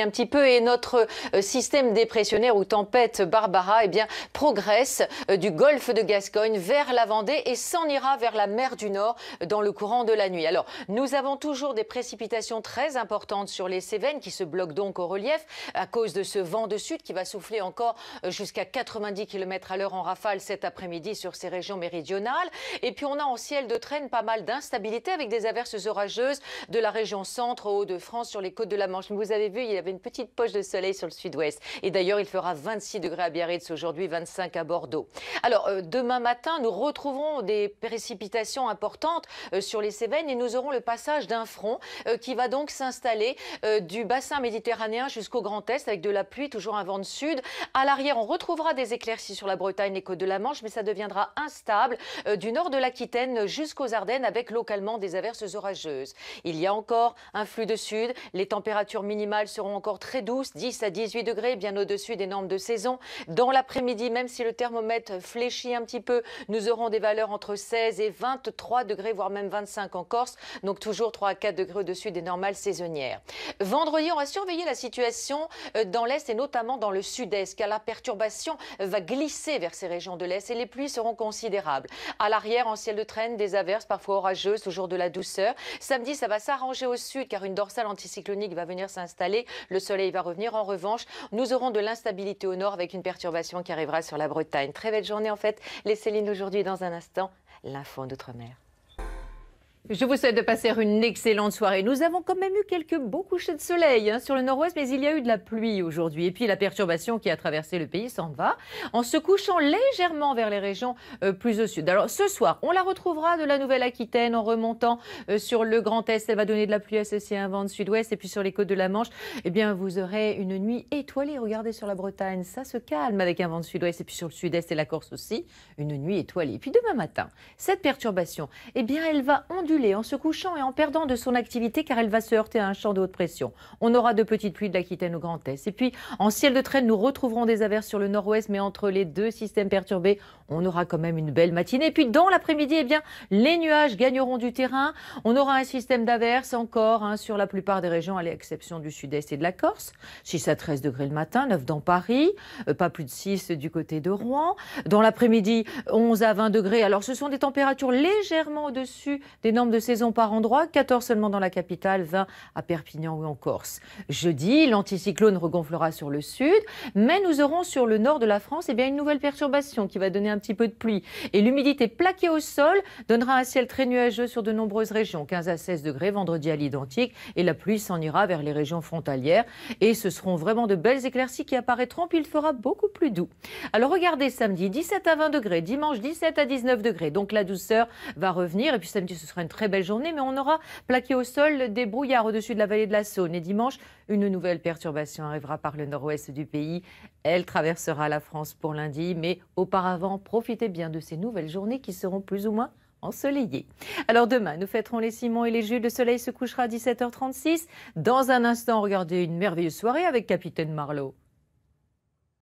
un petit peu et notre euh, système dépressionnaire ou tempête Barbara eh bien, progresse euh, du golfe de Gascogne vers la Vendée et s'en ira vers la mer du Nord euh, dans le courant de la nuit. Alors, nous avons toujours des précipitations très importantes sur les Cévennes qui se bloquent donc au relief à cause de ce vent de sud qui va souffler encore jusqu'à 90 km à l'heure en rafale cet après-midi sur ces régions méridionales. Et puis, on a en ciel de traîne pas mal d'instabilité avec des averses orageuses de la région centre au Haut-de-France sur les côtes de la Manche. Vous avez vu, il y a avait une petite poche de soleil sur le sud-ouest. Et d'ailleurs, il fera 26 degrés à Biarritz aujourd'hui, 25 à Bordeaux. Alors, euh, demain matin, nous retrouverons des précipitations importantes euh, sur les Cévennes et nous aurons le passage d'un front euh, qui va donc s'installer du bassin méditerranéen jusqu'au Grand Est avec de la pluie, toujours un vent de sud. À l'arrière, on retrouvera des éclaircies sur la Bretagne, et côtes de la Manche, mais ça deviendra instable du nord de l'Aquitaine jusqu'aux Ardennes avec localement des averses orageuses. Il y a encore un flux de sud, les températures minimales seront encore très douce 10 à 18 degrés, bien au-dessus des normes de saison. Dans l'après-midi, même si le thermomètre fléchit un petit peu, nous aurons des valeurs entre 16 et 23 degrés, voire même 25 en Corse. Donc toujours 3 à 4 degrés au-dessus des normales saisonnières. Vendredi, on va surveiller la situation euh, dans l'Est et notamment dans le Sud-Est, car la perturbation va glisser vers ces régions de l'Est et les pluies seront considérables. À l'arrière, en ciel de traîne, des averses parfois orageuses, toujours de la douceur. Samedi, ça va s'arranger au sud, car une dorsale anticyclonique va venir s'installer le soleil va revenir. En revanche, nous aurons de l'instabilité au nord avec une perturbation qui arrivera sur la Bretagne. Très belle journée en fait. Les Céline aujourd'hui dans un instant. L'info d'outre-mer. Je vous souhaite de passer une excellente soirée. Nous avons quand même eu quelques beaux couchers de soleil hein, sur le nord-ouest, mais il y a eu de la pluie aujourd'hui. Et puis la perturbation qui a traversé le pays s'en va en se couchant légèrement vers les régions euh, plus au sud. Alors ce soir, on la retrouvera de la Nouvelle-Aquitaine en remontant euh, sur le Grand Est. Elle va donner de la pluie associée à un vent de sud-ouest. Et puis sur les côtes de la Manche, eh bien, vous aurez une nuit étoilée. Regardez sur la Bretagne, ça se calme avec un vent de sud-ouest. Et puis sur le sud-est et la Corse aussi, une nuit étoilée. Et puis demain matin, cette perturbation, eh bien, elle va onduler et en se couchant et en perdant de son activité car elle va se heurter à un champ de haute pression. On aura de petites pluies de l'Aquitaine au Grand Est. Et puis, en ciel de traîne, nous retrouverons des averses sur le nord-ouest, mais entre les deux systèmes perturbés, on aura quand même une belle matinée. Et puis, dans l'après-midi, eh bien, les nuages gagneront du terrain. On aura un système d'averses encore hein, sur la plupart des régions, à l'exception du sud-est et de la Corse. 6 à 13 degrés le matin, 9 dans Paris, euh, pas plus de 6 du côté de Rouen. Dans l'après-midi, 11 à 20 degrés. Alors, ce sont des températures légèrement au-dessus des normes de saison par endroit, 14 seulement dans la capitale, 20 à Perpignan ou en Corse. Jeudi, l'anticyclone regonflera sur le sud, mais nous aurons sur le nord de la France et eh bien, une nouvelle perturbation qui va donner un petit peu de pluie. Et l'humidité plaquée au sol donnera un ciel très nuageux sur de nombreuses régions, 15 à 16 degrés vendredi à l'identique, et la pluie s'en ira vers les régions frontalières. Et ce seront vraiment de belles éclaircies qui apparaîtront, puis il fera beaucoup plus doux. Alors regardez samedi, 17 à 20 degrés, dimanche 17 à 19 degrés, donc la douceur va revenir, et puis samedi ce sera une très belle journée, mais on aura plaqué au sol des brouillards au-dessus de la vallée de la Saône. Et dimanche, une nouvelle perturbation arrivera par le nord-ouest du pays. Elle traversera la France pour lundi, mais auparavant, profitez bien de ces nouvelles journées qui seront plus ou moins ensoleillées. Alors demain, nous fêterons les ciments et les Jules. Le soleil se couchera à 17h36. Dans un instant, regardez une merveilleuse soirée avec Capitaine Marlowe.